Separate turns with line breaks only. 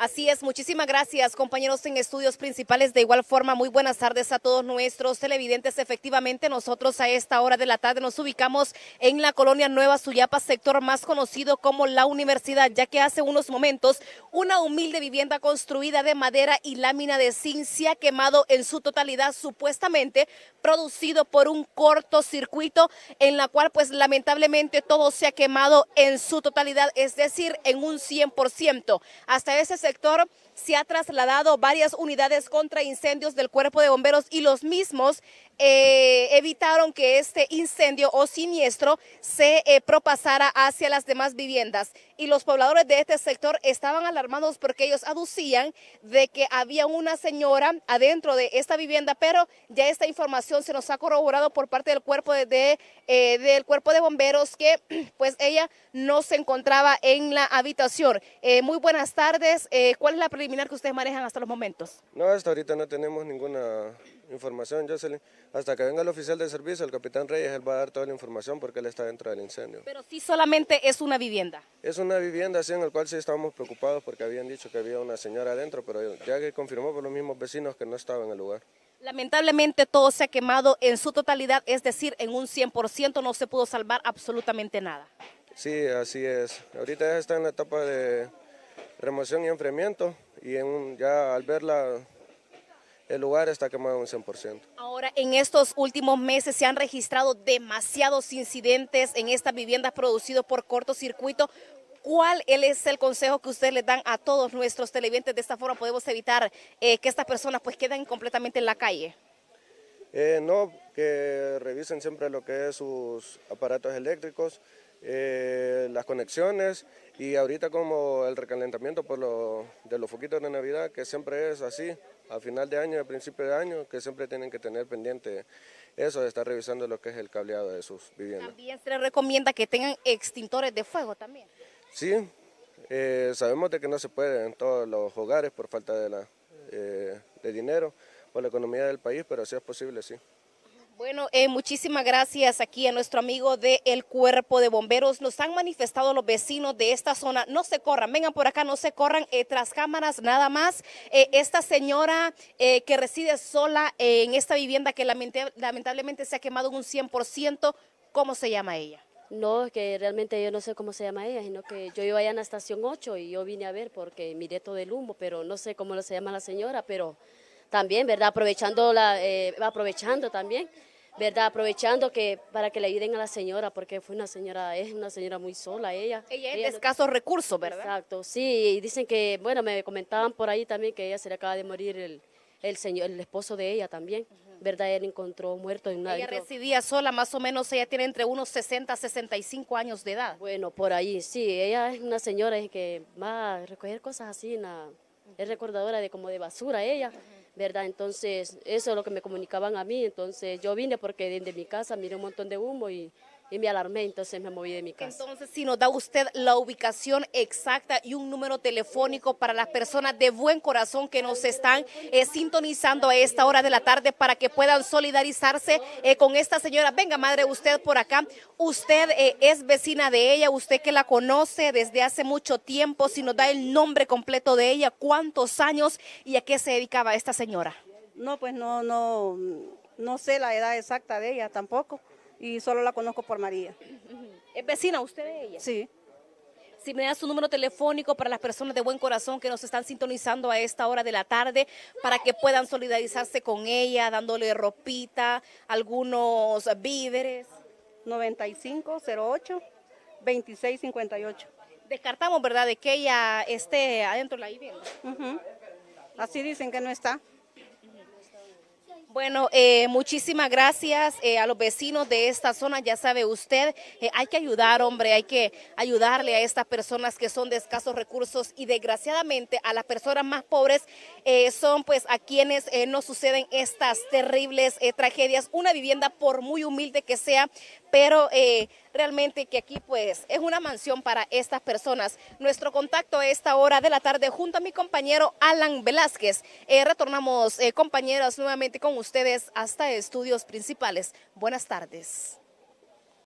Así es, muchísimas gracias compañeros en estudios principales. De igual forma, muy buenas tardes a todos nuestros televidentes. Efectivamente, nosotros a esta hora de la tarde nos ubicamos en la colonia Nueva Suyapa, sector más conocido como la universidad, ya que hace unos momentos una humilde vivienda construida de madera y lámina de zinc se ha quemado en su totalidad, supuestamente producido por un cortocircuito en la cual pues lamentablemente todo se ha quemado en su totalidad, es decir, en un 100%. Hasta ese sector se ha trasladado varias unidades contra incendios del cuerpo de bomberos y los mismos eh, evitaron que este incendio o siniestro se eh, propasara hacia las demás viviendas. Y los pobladores de este sector estaban alarmados porque ellos aducían de que había una señora adentro de esta vivienda, pero ya esta información se nos ha corroborado por parte del cuerpo de, eh, del cuerpo de bomberos que pues ella no se encontraba en la habitación. Eh, muy buenas tardes. ¿Cuál es la preliminar que ustedes manejan hasta los momentos?
No, hasta ahorita no tenemos ninguna información, Jocelyn. Hasta que venga la oficina del de servicio, el capitán Reyes, él va a dar toda la información porque él está dentro del incendio. Pero
si solamente es una vivienda.
Es una vivienda, sí, en la cual sí estábamos preocupados porque habían dicho que había una señora adentro, pero ya que confirmó por los mismos vecinos que no estaba en el lugar.
Lamentablemente todo se ha quemado en su totalidad, es decir, en un 100% no se pudo salvar absolutamente nada.
Sí, así es. Ahorita ya está en la etapa de remoción y enfriamiento y en ya al ver la el lugar está quemado un 100%.
Ahora, en estos últimos meses se han registrado demasiados incidentes en estas viviendas producidos por cortocircuito. ¿Cuál es el consejo que ustedes le dan a todos nuestros televidentes? De esta forma podemos evitar eh, que estas personas pues queden completamente en la calle.
Eh, no, que revisen siempre lo que es sus aparatos eléctricos, eh, las conexiones y ahorita como el recalentamiento por lo, de los foquitos de Navidad, que siempre es así, a final de año, a principio de año, que siempre tienen que tener pendiente eso de estar revisando lo que es el cableado de sus viviendas.
También se recomienda que tengan extintores de fuego también.
Sí, eh, sabemos de que no se puede en todos los hogares por falta de, la, eh, de dinero, por la economía del país, pero si es posible, sí.
Bueno, eh, muchísimas gracias aquí a nuestro amigo de El Cuerpo de Bomberos. Nos han manifestado los vecinos de esta zona, no se corran, vengan por acá, no se corran eh, tras cámaras nada más. Eh, esta señora que reside sola en
esta vivienda que lamentablemente se ha quemado un 100%, ¿cómo se llama ella? No, es que realmente yo no sé cómo se llama ella, sino que yo iba allá en la estación 8 y yo vine a ver porque miré todo el humo, pero no sé cómo se llama la señora, pero también, ¿verdad? Aprovechando, la, eh, aprovechando también, ¿verdad? Aprovechando que para que le ayuden a la señora, porque fue una señora, es una señora muy sola ella. Ella es escasos recursos, ¿verdad? Exacto, sí, y dicen que, bueno, me comentaban por ahí también que ella se le acaba de morir el, el señor, el esposo de ella también, ¿verdad? Él encontró muerto en una... Ella residía sola, más o menos, ella tiene entre unos 60 a 65 años de edad. Bueno, por ahí, sí, ella es una señora que va a recoger cosas así, nada es recordadora de como de basura ella. ¿verdad? Entonces, eso es lo que me comunicaban a mí. Entonces, yo vine porque desde mi casa miré un montón de humo y y me alarmé, entonces me moví de mi casa. Entonces, si nos da usted la ubicación exacta y un número telefónico
para las personas de buen corazón que nos están eh, sintonizando a esta hora de la tarde para que puedan solidarizarse eh, con esta señora. Venga, madre, usted por acá. Usted eh, es vecina de ella, usted que la conoce desde hace mucho tiempo, si nos da el nombre completo de ella, cuántos años y a qué se dedicaba esta señora.
No, pues no, no,
no sé la edad exacta de ella tampoco y solo la conozco por María. ¿Es vecina usted de ella? Sí. Si me da su número telefónico para las personas de buen corazón que nos están sintonizando a esta hora de la tarde, para que puedan solidarizarse con ella, dándole ropita, algunos víveres. 9508 2658. Descartamos, ¿verdad?, de que ella esté adentro de la vivienda. Así dicen que no está. Bueno, eh, muchísimas gracias eh, a los vecinos de esta zona. Ya sabe usted, eh, hay que ayudar, hombre, hay que ayudarle a estas personas que son de escasos recursos y desgraciadamente a las personas más pobres son pues a quienes no suceden estas terribles tragedias. Una vivienda, por muy humilde que sea, pero realmente que aquí pues es una mansión para estas personas. Nuestro contacto a esta hora de la tarde junto a mi compañero Alan Velázquez. retornamos compañeros nuevamente con ustedes hasta estudios principales. Buenas tardes.